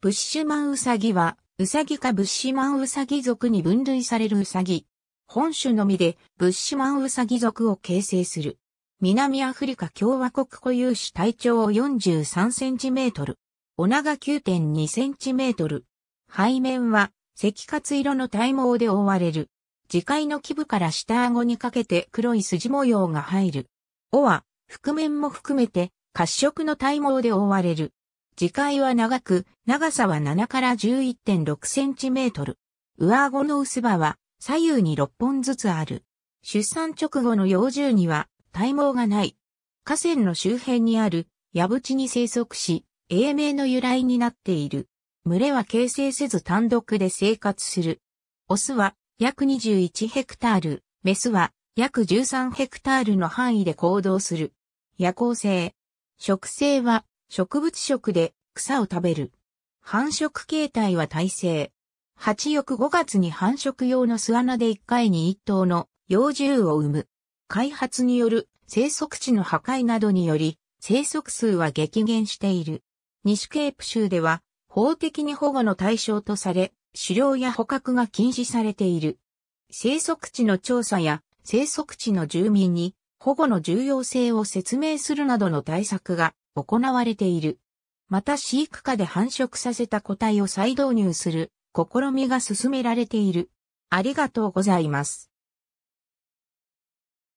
ブッシュマンウサギは、ウサギかブッシュマンウサギ族に分類されるウサギ。本種のみで、ブッシュマンウサギ族を形成する。南アフリカ共和国固有種体長43センチメートル。お長9.2センチメートル。背面は、赤活色の体毛で覆われる。磁界の基部から下顎にかけて黒い筋模様が入る。尾は、覆面も含めて、褐色の体毛で覆われる。次回は長く、長さは7から11.6センチメートル。上顎の薄歯は左右に6本ずつある。出産直後の幼獣には体毛がない。河川の周辺にある、矢淵に生息し、英名の由来になっている。群れは形成せず単独で生活する。オスは約21ヘクタール、メスは約13ヘクタールの範囲で行動する。夜行性。食性は植物食で草を食べる。繁殖形態は耐性。8翌5月に繁殖用の巣穴で1回に1頭の幼獣を産む。開発による生息地の破壊などにより生息数は激減している。西ケープ州では法的に保護の対象とされ、狩猟や捕獲が禁止されている。生息地の調査や生息地の住民に保護の重要性を説明するなどの対策が行われている。また飼育下で繁殖させた個体を再導入する試みが進められている。ありがとうございます。